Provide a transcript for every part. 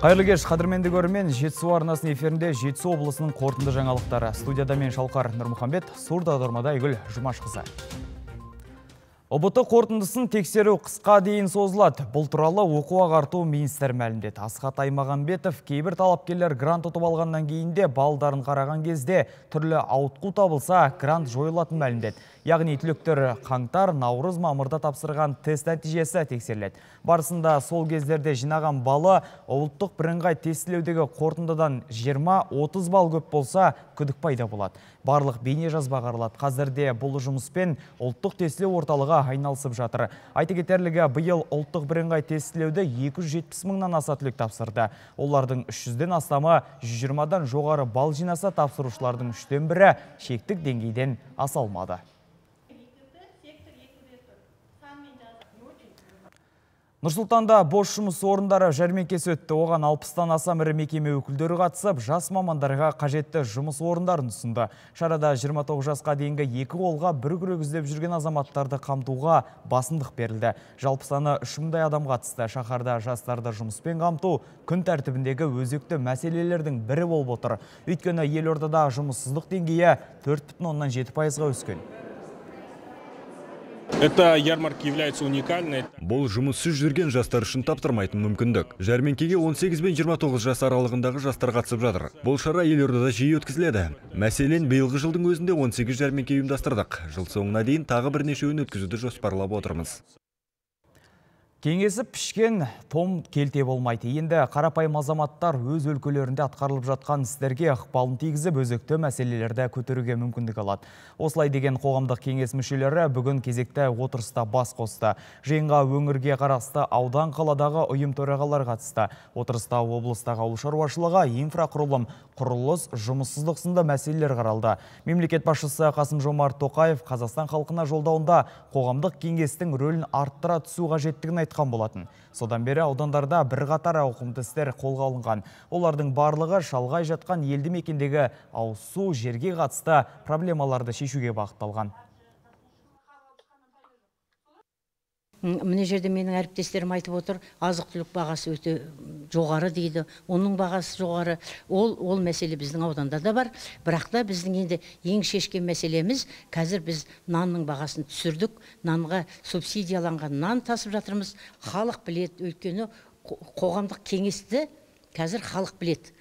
Қайырлы кеш, қадірменді көрімен жетсу арнасының эфирінде жетсу облысының қортынды жаңалықтары. Студияда мен Шалқар Нұрмұхамбет, Сурда Дормада жұмаш Жұмашқызы ұбт қорытындысын тексеру қысқа дейін созылады бұл туралы оқу ағарту министрі мәлімдеді асхат аймағамбетов кейбір талапкерлер грант ұтып алғаннан кейін де балдарын қараған кезде түрлі ауытқу табылса грант жойылатын мәлімдеді яғни түлектер қаңтар наурыз мамырда тапсырған тест нәтижесі тексеріледі барысында сол кездерде жинаған балы ұлттық бірыңғай тестілеудегі қорытындыдан 20-30 балл көп болса күдік пайда болады барлық бейнежазба қаралады қазірде бұл жұмыспен ұлттық тестілеу орталығы айналысып жатыр. Айты кетерлігі биыл ұлттық бірыңғай тестілеуді 270 мыңнан аса түлік тапсырды. Олардың 300-ден астамы 120-дан жоғары бал жинаса тапсырушылардың үштен бірі шектік деңгейден асалмады. Нұрсултанда бос жұмыс орындары жәрмеңкесі өтті. Оған Алпыстан тан аса ірі мекеме өкілдері қатысып, жас мамандарға қажетті жұмыс орындарын ұсынды. Шарада 29 жасқа дейінгі екі қолға бір күрек іздеп жүрген азаматтарды қамтуға басымдық берілді. Жалпы саны 3000 адам қатысты. Шаһарда жастарды жұмыспен қамту күн тәртібіндегі өзекті мәселелердің бірі болып отыр. Өйткені елордада жұмыссыздық деңгейі 4,7%-ға өскен. Эта ярмарка является уникальной. Бұл жұмыссыз жүрген жастар үшін таптырмайтын мүмкіндік. Жәрменкеге 18 бен 29 жас аралығындағы жастар қатысып жатыр. Бұл шара елордада жиі өткізіледі. Мәселен, бейлғы жылдың өзінде 18 жәрменке ұйымдастырдық. Жыл соңына дейін тағы бірнешеуін өткізуді жоспарлап отырмыз. Кеңесіп пішкен том келте болмайды. Енді қарапай азаматтар өз өлкелерінде атқарылып жатқан істерге ықпалын тигізіп өзекті мәселелерді көтеруге мүмкіндік алады. Осылай деген қоғамдық кеңес мүшелері бүгін кезекті отырыста бас қосты. Жиынға өңірге қарасты аудан қаладағы ұйым төрағалары қатысты. Отырыста облыстағы ауыл шаруашылығы, инфрақұрылым, құрылыс, жұмыссыздық сынды мәселелер қаралды. Мемлекет басшысы Қасым Жомарт Тоқаев Қазақстан халқына жолдауында қоғамдық кеңестің рөлін арттыра түсу қажеттігін айтты айтқан болатын содан бері аудандарда бір ауқымды ауқымдыстер қолға алынған олардың барлығы шалғай жатқан елді мекендегі ауысу жерге қатысты проблемаларды шешуге бақытталған. мына жерде менің әріптестерім айтып отыр азық түлік бағасы өте жоғары дейді оның бағасы жоғары ол ол мәселе біздің ауданда да бар бірақ та біздің енді ең шешкен мәселеміз қазір біз нанның бағасын түсірдік нанға субсидияланған нан тасып жатырмыз халық біледі өйткені қоғамдық кеңесті қазір халық білет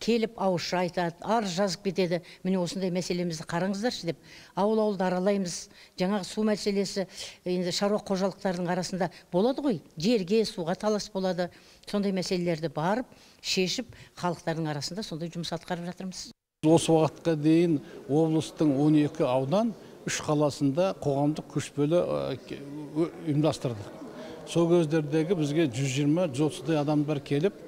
келіп ауызша айтады арыз жазып кетеді міне осындай мәселемізді қараңыздаршы деп ауыл ауылды аралаймыз жаңағы су мәселесі э, енді шаруа қожалықтарының арасында болады ғой жерге суға талас болады сондай мәселелерді барып шешіп халықтардың арасында сондай жұмыс атқарып жатырмыз осы уақытқа дейін облыстың 12 аудан үш қаласында қоғамдық көшпелі э, ұйымдастырдық сол кездердегі бізге 120 отыздай адамдар келіп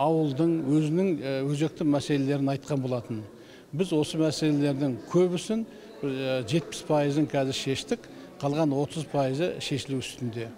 ауылдың өзінің өзекті мәселелерін айтқан болатын біз осы мәселелердің көбісін жетпіс пайызын қазір шештік қалған отыз пайызы шешілу үстінде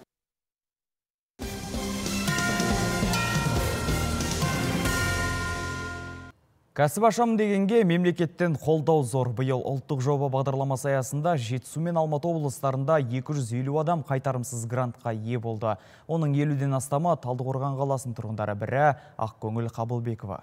Кәсіп ашамын дегенге мемлекеттен қолдау зор. бұйыл ұлттық жоба бағдарламасы аясында Жетісу мен Алматы облыстарында 250 адам қайтарымсыз грантқа ие болды. Оның елуден астама Талдықорған қаласын тұрғындары бірі Ақкөңіл Қабылбекова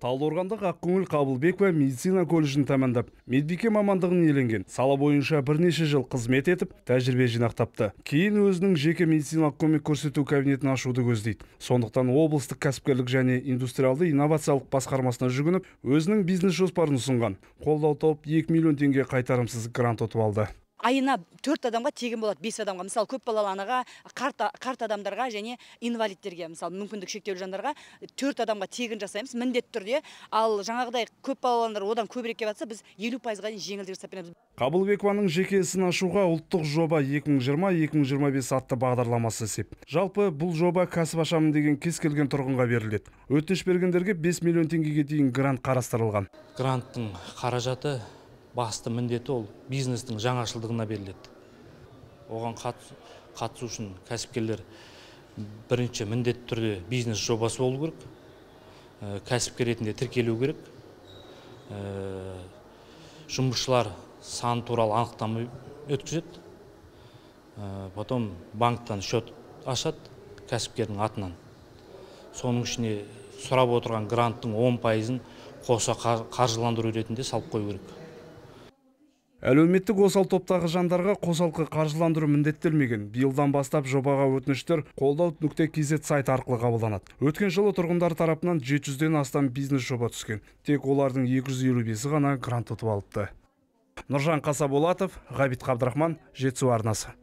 талдықорғандық ақкөңіл қабылбекова медицина колледжін тәмамдап медбике мамандығын иеленген сала бойынша бірнеше жыл қызмет етіп тәжірибе жинақтапты кейін өзінің жеке медициналық көмек көрсету кабинетін ашуды көздейді сондықтан облыстық кәсіпкерлік және индустриалды инновациялық басқармасына жүгініп өзінің бизнес жоспарын ұсынған қолдау тауып екі миллион теңге қайтарымсыз грант ұтып алды айына төрт адамға тегін болады бес адамға мысалы көпбалалы анаға қарт, қарт адамдарға және инвалидтерге мысалы мүмкіндік шектеулі жандарға төрт адамға тегін жасаймыз міндетті түрде ал жаңағыдай көпбалалы аналар одан көбірек келіп жатса біз елу пайызға дейін жеңілдік жасап береміз қабылбекованың жеке ісін ашуға ұлттық жоба 2020-2025 атты бағдарламасы сеп жалпы бұл жоба кәсіп ашамын деген кез келген тұрғынға беріледі өтініш бергендерге 5 миллион теңгеге дейін грант қарастырылған гранттың қаражаты басты міндеті ол бизнестің жаңашылдығына беріледі оған қатысу үшін кәсіпкерлер бірінші міндетті түрде бизнес жобасы болу керек э, кәсіпкер ретінде тіркелу керек э, жұмысшылар саны туралы анықтама өткізеді э, потом банктан счет ашады кәсіпкердің атынан соның ішіне сұрап отырған гранттың он пайызын қоса қаржыландыру ретінде салып қою керек әлеуметтік осал топтағы жандарға қосалқы қаржыландыру міндеттелмеген биылдан бастап жобаға өтініштер қолдау нүкте кз сайты арқылы қабылданады өткен жылы тұрғындар тарапынан 700-ден астам бизнес жоба түскен тек олардың 255-і ғана грант ұтып алыпты нұржан қасаболатов ғабит қабдырахман жетісу арнасы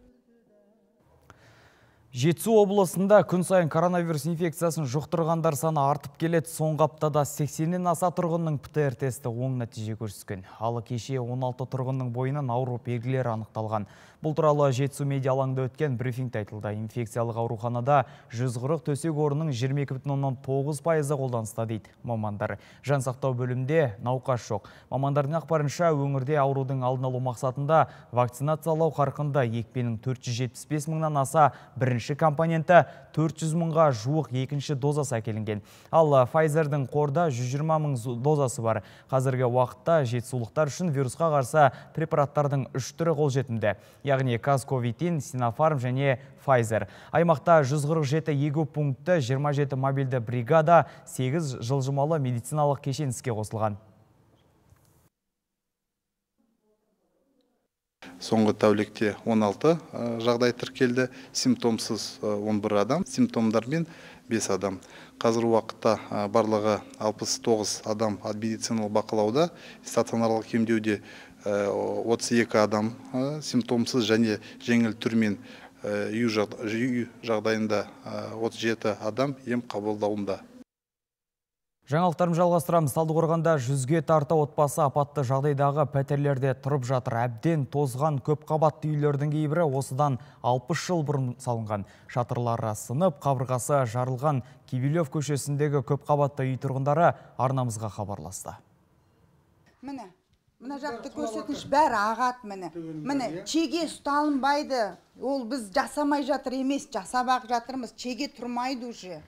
Жетісу облысында күн сайын коронавирус инфекциясын жұқтырғандар саны артып келеді. Соңғы аптада 80-нен аса тұрғынның птр тесті оң нәтиже көрсеткен. Ал кеше 16 тұрғынның бойынан ауру белгілері анықталған. Бұл туралы жетсу медиа алаңында өткен брифингте айтылды. Инфекциялық ауруханада 140 төсек орынның 22,9 пайызы қолданыста дейді мамандар. Жансақтау сақтау бөлімде науқас жоқ. Мамандардың ақпарынша өңірде аурудың алдын алу мақсатында вакцинациялау қарқында екпенің 475 мыңнан аса бірінші компоненті 400 мыңға жуық екінші дозасы әкелінген. Ал э, Pfizerдің қорда 120 мың дозасы бар. Қазіргі уақытта жетсулықтар үшін вирусқа қарсы препараттардың үш түрі қолжетімді яғни казковитин Синафарм және Файзер. Аймақта 147 егі пункті, 27 мобильді бригада, 8 жылжымалы медициналық кешен іске қосылған. соңғы тәулікте 16 жағдай тіркелді симптомсыз 11 адам симптомдармен 5 адам қазір уақытта барлығы 69 адам медициналық бақылауда стационарлық кемдеуде отыз екі адам симптомсыз және жеңіл түрмен үй жағдайында отыз жеті адам ем қабылдауында Жаңалықтарым жалғастырамыз талдықорғанда жүзге тарта отбасы апатты жағдайдағы пәтерлерде тұрып жатыр әбден тозған көпқабатты үйлердің кейбірі осыдан 60 жыл бұрын салынған шатырлары сынып қабырғасы жарылған Кибилев көшесіндегі көпқабатты үй тұрғындары арнамызға хабарласты міне мына жақты көрсетіңізші бәрі ағады міне міне иә? чеге ұсталынбайды ол біз жасамай жатыр емес жасап ақ жатырмыз чеге тұрмайды уже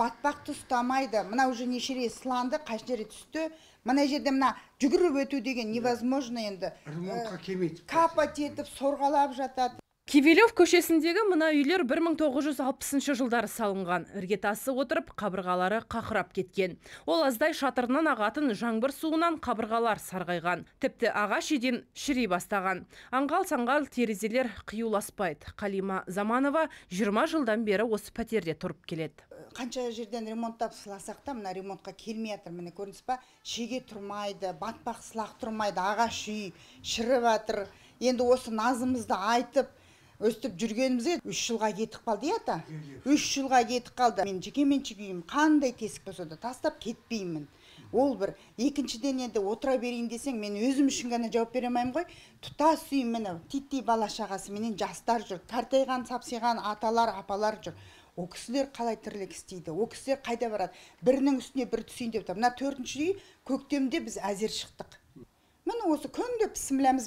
батпақты ұстамайды мына уже неше рет сыланды қанша жері түсті мына жерде мына жүгіріп өту деген невозможно енді ремонтқа э, етіп сорғалап жатады Кивилев көшесіндегі мына үйлер 1960 жылдары салынған іргетасы отырып қабырғалары қақырап кеткен ол аздай шатырынан ағатын жаңбыр суынан қабырғалар сарғайған тіпті ағаш еден шіри бастаған аңғал саңғал терезелер қиюласпайды қалима заманова 20 жылдан бері осы пәтерде тұрып келеді э, қанша жерден ремонттап сыласақ та мына ремонтқа келмей жатыр міне көрдіңіз ба шеге тұрмайды батпақ сылақ тұрмайды ағаш үй шіріп жатыр енді осы назымызды айтып өстіп жүргенімізге үш жылға кетіп қалды иә ата үш жылға кетіп қалды менің жекеменшік үйім қандай тесік болса да тастап кетпеймін ол бір екіншіден енді отыра берейін десең мен өзім үшін ғана жауап бере алмаймын ғой тұтас үй міне титтей бала шағасыменен жастар жүр тартайған сапсиған аталар апалар жүр ол кісілер қалай тірлік істейді ол кісілер қайда барады бірінің үстіне бірі түсейін деп тұр мына төртінші үй көктемде біз әзер шықтық міне осы күнде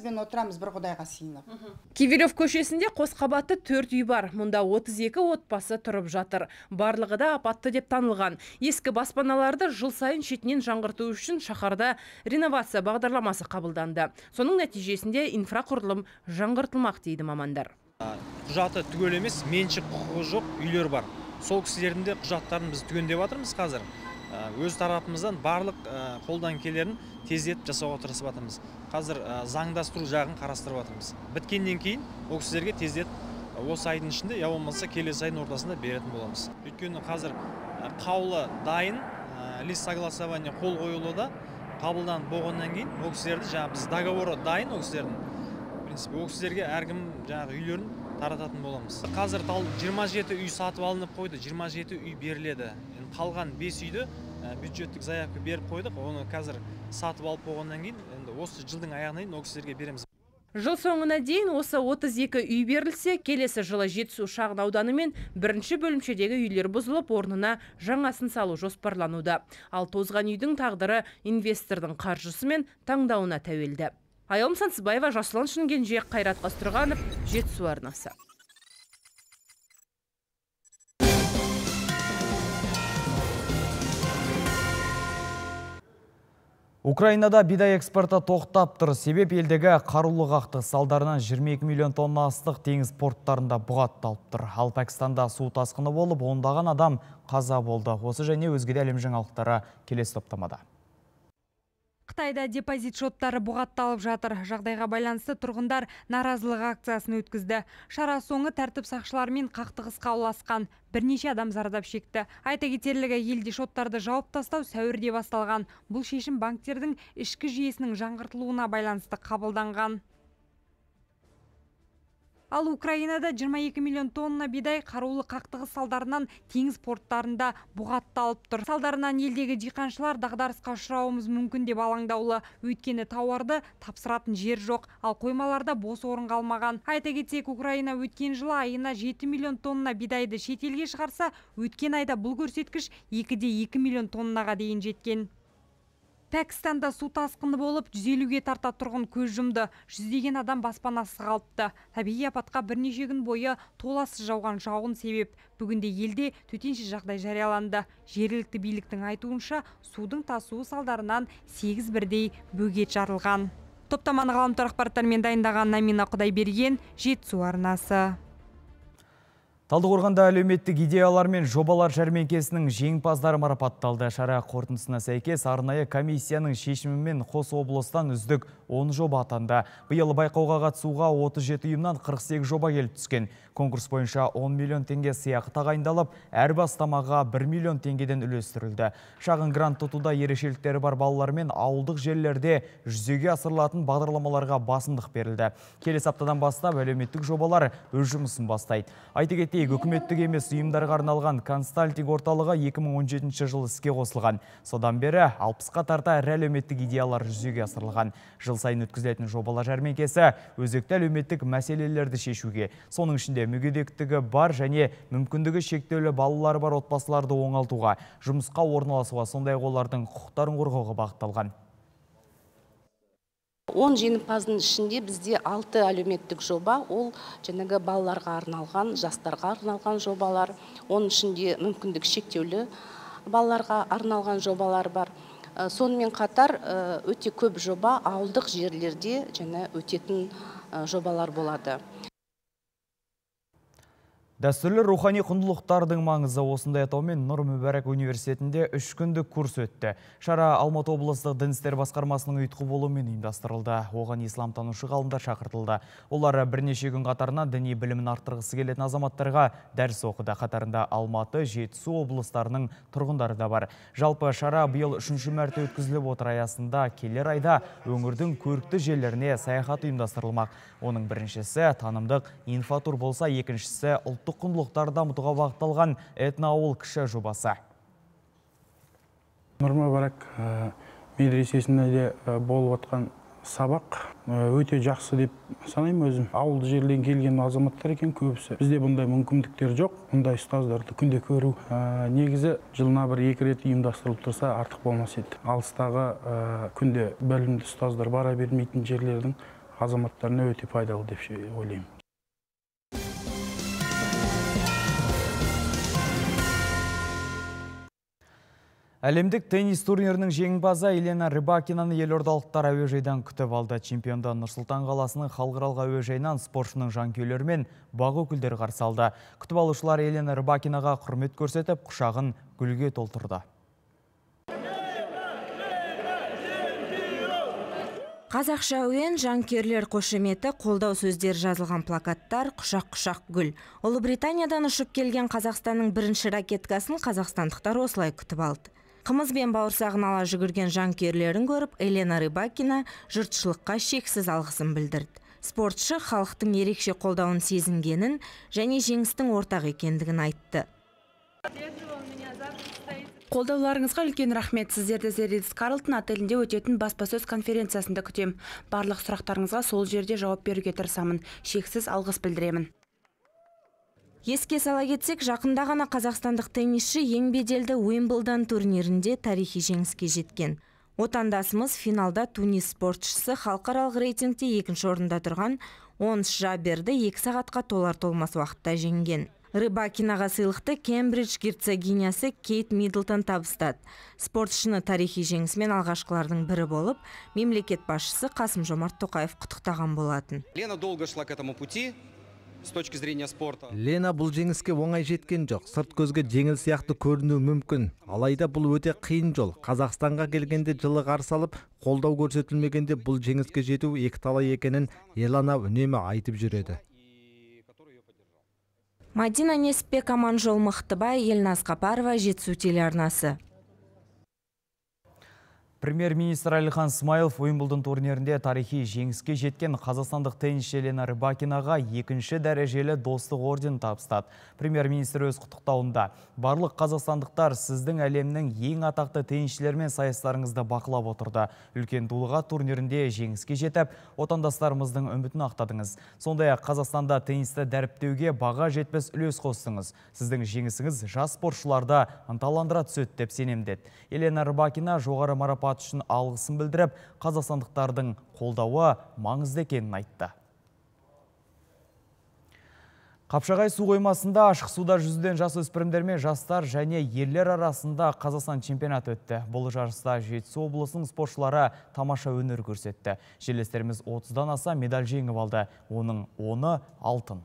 бен отырамыз бір құдайға сиынып кивелев көшесінде қос қабатты төрт үй бар мұнда 32 отбасы тұрып жатыр барлығы да апатты деп танылған ескі баспаналарды жыл сайын шетінен жаңғырту үшін шаһарда реновация бағдарламасы қабылданды соның нәтижесінде инфрақұрылым жаңғыртылмақ дейді мамандар құжаты түгел емес меншік құқығы жоқ үйлер бар сол кісілердің де құжаттарын біз түгендеп жатырмыз қазір Э, өз тарапымыздан барлық э, қолдан келерін тездетіп жасауға тырысып жатырмыз қазір э, заңдастыру жағын қарастырып жатырмыз біткеннен кейін ол кісілерге тездетіп осы айдың ішінде я болмаса келесі айдың ортасында беретін боламыз өйткені қазір қаулы дайын лист согласование қол қойылуда қабылданып болғаннан кейін ол кісілерді жаңағы біз договоры дайын ол кісілердің в принципе ол кісілерге әркім жаңағы үйлерін тарататын боламыз қазір жиырма жеті үй сатып алынып қойды жиырма жеті үй беріледі қалған бес үйді бюджеттік заявка беріп қойдық оны қазір сатып алып болғаннан кейін енді осы жылдың аяғына дейін ол кісілерге береміз жыл соңына дейін осы 32 үй берілсе келесі жылы жетісу шағын ауданы мен бірінші бөлімшедегі үйлер бұзылып орнына жаңасын салу жоспарлануда ал тозған үйдің тағдыры инвестордың қаржысы мен таңдауына тәуелді аялым сансызбаева жасұлан шынкенже қайрат қастұрғанов жетісу арнасы Украинада бидай экспорты тоқтап тұр. Себеп елдегі қарулы қақты салдарынан 22 миллион тонна астық теңіз порттарында бұғатталып тұр. Ал Пәкістанда су тасқыны болып, ондаған адам қаза болды. Осы және өзгеде әлем жаңалықтары келесі топтамада. Қытайда депозит шоттары бұғатталып жатыр. Жағдайға байланысты тұрғындар наразылық акциясын өткізді. Шара соңы тәртіп сақшыларымен қақтығыс қауласқан, Бірнеше адам зардап шекті. Айта кетерлігі елде шоттарды жауып тастау сәуірде басталған. Бұл шешім банктердің ішкі жүйесінің жаңғыртылуына байланысты қабылданған ал украинада 22 миллион тонна бидай қарулы қақтығыс салдарынан теңіз порттарында бұғатталып тұр салдарынан елдегі диқаншылар дағдарысқа ұшырауымыз мүмкін деп алаңдаулы өйткені тауарды тапсыратын жер жоқ ал қоймаларда бос орын қалмаған айта кетсек украина өткен жылы айына 7 миллион тонна бидайды шетелге шығарса өткен айда бұл көрсеткіш 2 де 2 миллион тоннаға дейін жеткен пәкістанда су тасқыны болып 150-ге тарта тұрғын көз жұмды жүздеген адам баспанасыз қалыпты табиғи апатқа бірнеше күн бойы толассыз жауған жауын себеп бүгінде елде төтенше жағдай жарияланды жергілікті биліктің айтуынша судың тасуы салдарынан сегіз бірдей бөгет жарылған топтаманы ғаламтор ақпараттармен дайындаған намина құдайберген жетісу арнасы Талдықорғанда әлеуметтік идеялар мен жобалар жәрмеңкесінің жеңімпаздары марапатталды. Шара қортынсына сәйкес арнайы комиссияның шешімімен қос облыстан үздік 10 жоба атанды. Биыл байқауға қатысуға 37 ұйымнан 48 жоба келіп түскен. Конкурс бойынша 10 миллион теңге сыйақы тағайындалып, әр бастамаға 1 миллион теңгеден үлестірілді. Шағын грант тұтуда ерекшеліктері бар балалар мен ауылдық жерлерде жүзеге асырлатын бағдарламаларға басымдық берілді. Келесі аптадан бастап әлеуметтік жобалар өз жұмысын бастайды. Айта кетейік үкіметтік емес ұйымдарға арналған консалтинг орталығы 2017 жылы іске қосылған. Содан бері алпысқа тарта ірі әлеуметтік идеялар жүзеге асырылған. Жыл сайын өткізілетін жобалар жәрмеңкесі өзекті әлеуметтік мәселелерді шешуге, соның ішінде мүгедектігі бар және мүмкіндігі шектеулі балалары бар отбасыларды оңалтуға, жұмысқа орналасуға, сондай олардың құқықтарын қорғауға бағытталған он жеңімпаздың ішінде бізде алты әлеуметтік жоба ол жаңағы балаларға арналған жастарға арналған жобалар оның ішінде мүмкіндік шектеулі балаларға арналған жобалар бар э, сонымен қатар э, өте көп жоба ауылдық жерлерде және өтетін э, жобалар болады Дәстүрлі рухани құндылықтардың маңызы осындай атаумен Нұр Мүбәрәк университетінде үш күндік курс өтті. Шара Алматы облыстық дін істер басқармасының ұйытқы болуымен ұйымдастырылды. Оған исламтанушы ғалымдар шақыртылды. Олар бірнеше күн қатарынан діни білімін арттырғысы келетін азаматтарға дәріс оқыды. Қатарында Алматы, Жетісу облыстарының тұрғындары да бар. Жалпы шара биыл үшінші мәрте өткізіліп отыр аясында келер айда өңірдің көрікті жерлеріне саяхат ұйымдастырылмақ. Оның біріншісі танымдық инфатур болса, екіншісі ұлттық ұлттық құндылықтарды дамытуға бағытталған этноауыл кіші жобасы барак медресесінде де болып жатқан сабақ өте жақсы деп санаймын өзім ауылды жерден келген азаматтар екен көбісі бізде бұндай мүмкіндіктер жоқ бұндай ұстаздарды күнде көру негізі жылына бір екі рет ұйымдастырылып тұрса артық болмас еді алыстағы ә, күнде білімді ұстаздар бара бермейтін жерлердің азаматтарына өте пайдалы деп ойлаймын Әлемдік теннис турнирінің жеңімпазы Елена Рыбакинаны елордалықтар әуежайдан күтіп алды. Чемпионда Нұрсұлтан қаласының халықаралық әуежайынан спортшының жанкүйерлері бағы күлдер қарсы алды. Күтіп алушылар Елена Рыбакинаға құрмет көрсетіп, құшағын гүлге толтырды. Қазақша әуен жанкерлер қошеметі қолдау сөздер жазылған плакаттар құшақ-құшақ гүл. Ұлыбританиядан ұшып келген Қазақстанның бірінші ракеткасын қазақстандықтар осылай күтіп алды қымыз бен бауырсағын ала жүгірген жанкүйерлерін көріп елена рыбакина жұртшылыққа шексіз алғысын білдірді спортшы халықтың ерекше қолдауын сезінгенін және жеңістің ортақ екендігін айтты қолдауларыңызға үлкен рахмет сіздерді зерридс карлтон отелінде өтетін баспасөз конференциясында күтем. барлық сұрақтарыңызға сол жерде жауап беруге тырысамын шексіз алғыс білдіремін Еске сала кетсек, жақында ғана қазақстандық теннисші ең беделді Уимблдон турнирінде тарихи жеңіске жеткен. Отандасымыз финалда Тунис спортшысы халықаралық рейтингте екінші орында тұрған 10 Жаберді 2 сағатқа толар толмас уақытта жеңген. Рыбакинаға сыйлықты Кембридж герцогинясы Кейт Мидлтон табыстады. Спортшыны тарихи жеңісімен алғашқылардың бірі болып, мемлекет басшысы Қасым Жомарт Тоқаев құттықтаған болатын. Лена долго шла к этому пути, с точки зрения спорта лена бұл жеңіске оңай жеткен жоқ сырт көзге жеңіл сияқты көрінуі мүмкін алайда бұл өте қиын жол қазақстанға келгенде жылы қарсы алып қолдау көрсетілмегенде бұл жеңіске жету екіталай екенін елана үнемі айтып жүреді мадина несіпбек аманжол мықтыбай елназ қапарова Жетсу телеарнасы Премьер-министр Алихан Смайлов Уимблдон турнирінде тарихи жеңіске жеткен қазақстандық теннисші Елена Рыбакинаға екінші дәрежелі достық орден табыстады. Премьер-министр өз құттықтауында барлық қазақстандықтар сіздің әлемнің ең атақты теннисшілермен сайыстарыңызды бақылап отырды. Үлкен дулыға турнирінде жеңіске жетіп, отандастарымыздың үмітін ақтадыңыз. Сондай-ақ Қазақстанда теннисті дәріптеуге баға жетпес үлес қостыңыз. Сіздің жеңісіңіз жас спортшыларды ынталандыра түседі деп деді. Елена Рыбакина жоғары марапат марапат үшін алғысын білдіріп, қазақстандықтардың қолдауы маңызды екенін айтты. Қапшағай су қоймасында ашық суда жүзден жас өспірімдермен жастар және ерлер арасында Қазақстан чемпионат өтті. Бұл жарыста жетісу облысының спортшылары тамаша өнер көрсетті. Желестеріміз 30-дан аса медаль жеңіп алды. Оның оны алтын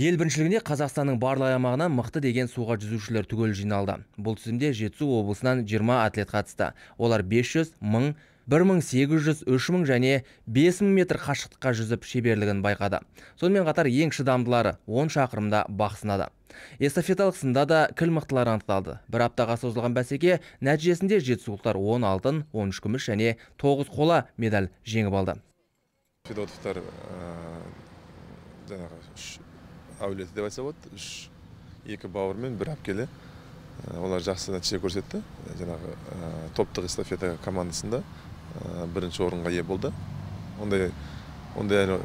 ел біріншілігіне қазақстанның барлық аймағынан мықты деген суға жүзушілер түгел жиналды бұл тізімде жетісу облысынан 20 атлет қатысты олар 500, 1000, 1800, 3000 және 5000 метр қашықтыққа жүзіп шеберлігін байқады сонымен қатар ең шыдамдылары 10 шақырымда бақ сынады эстафеталық сында да кіл мықтылар анықталды бір аптаға созылған бәсеке нәтижесінде жетісулықтар 10 алтын 13 күміс және 9 қола медаль жеңіп алды федотовтар жаңағы әулеті деп айтса болады үш екі бауырмен бір әпкелі олар жақсы нәтиже көрсетті жаңағы топтық эстафета командасында бірінші орынға ие болды ондай ондай әлі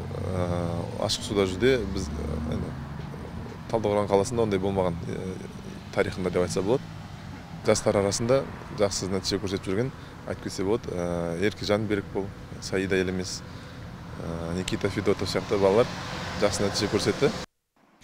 ашық суда жүзуде біз талдықорған қаласында ондай болмаған тарихында деп айтса болады жастар арасында жақсы нәтиже көрсетіп жүрген айтып кетсе болады еркежан берікбол саида елемес никита федотов сияқты балалар жақсы нәтиже көрсетті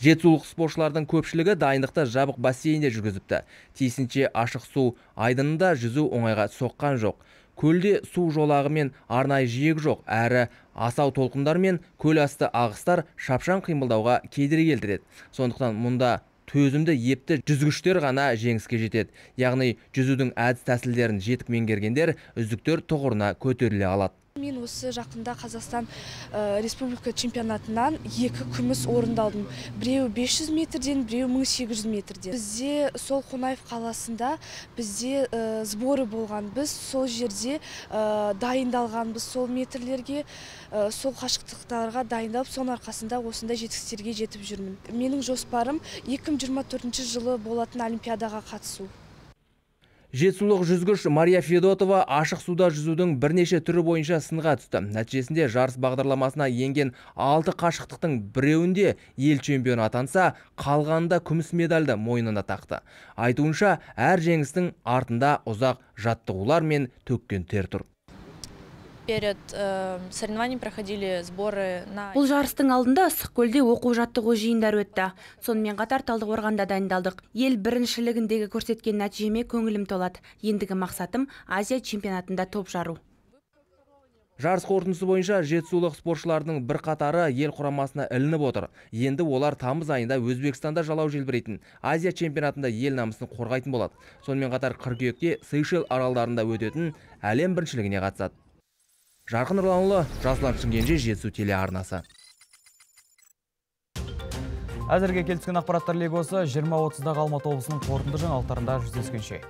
жетісулық спортшылардың көпшілігі дайындықты жабық бассейнде жүргізіпті тиісінше ашық су айдынында жүзу оңайға соққан жоқ көлде су жолағы мен арнайы жиек жоқ әрі асау толқындар мен көл асты ағыстар шапшаң қимылдауға кедергі келтіреді сондықтан мұнда төзімді епті жүзгіштер ғана жеңіске жетеді яғни жүзудің әдіс тәсілдерін жетік меңгергендер үздіктер тұғырына көтеріле алады мен осы жақында қазақстан э, республика чемпионатынан екі күміс орындалдым Біреу 500 метрден біреу 1800 метрден бізде сол қонаев қаласында бізде зборы э, сборы болған біз сол жерде э, дайындалған біз сол метрлерге сол қашықтықтарға дайындалып соның арқасында осындай жетістіктерге жетіп жүрмін менің жоспарым 2024 жылы болатын олимпиадаға қатысу Жетсулық жүзгіш мария федотова ашық суда жүзудің бірнеше түрі бойынша сынға түсті нәтижесінде жарыс бағдарламасына енген алты қашықтықтың біреуінде ел чемпион атанса қалғанында күміс медальді мойнына тақты айтуынша әр жеңістің артында ұзақ жаттығулар мен төккен тер тұр перед соревнованием проходили сборы на бұл жарыстың алдында ыстықкөлде оқу жаттығу жиындары өтті сонымен қатар талдықорғанда дайындалдық ел біріншілігіндегі көрсеткен нәтижеме көңілім толады ендігі мақсатым азия чемпионатында топ жару жарыс қорытындысы бойынша жетісулық спортшылардың бірқатары ел құрамасына ілініп отыр енді олар тамыз айында өзбекстанда жалау желбірейтін азия чемпионатында ел намысын қорғайтын болады сонымен қатар қыркүйекте сейшел аралдарында өтетін әлем біріншілігіне қатысады жарқын нұрланұлы жасұлан шымкенже жетісу телеарнасы әзірге келіп ақпараттар легі осы жиырма отыздағы алматы облысының қорытынды жаңалықтарында жүздескенше